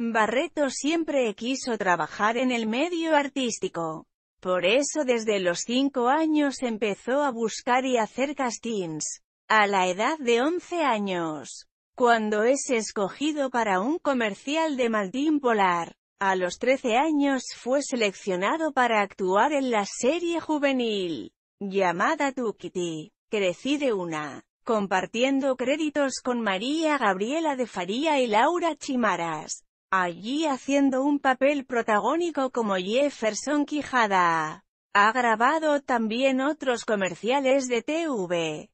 Barreto siempre quiso trabajar en el medio artístico. Por eso desde los 5 años empezó a buscar y hacer castings. A la edad de 11 años, cuando es escogido para un comercial de Maldín Polar, a los 13 años fue seleccionado para actuar en la serie juvenil, llamada Tukiti, Crecí de una, compartiendo créditos con María Gabriela de Faría y Laura Chimaras allí haciendo un papel protagónico como Jefferson Quijada. Ha grabado también otros comerciales de TV.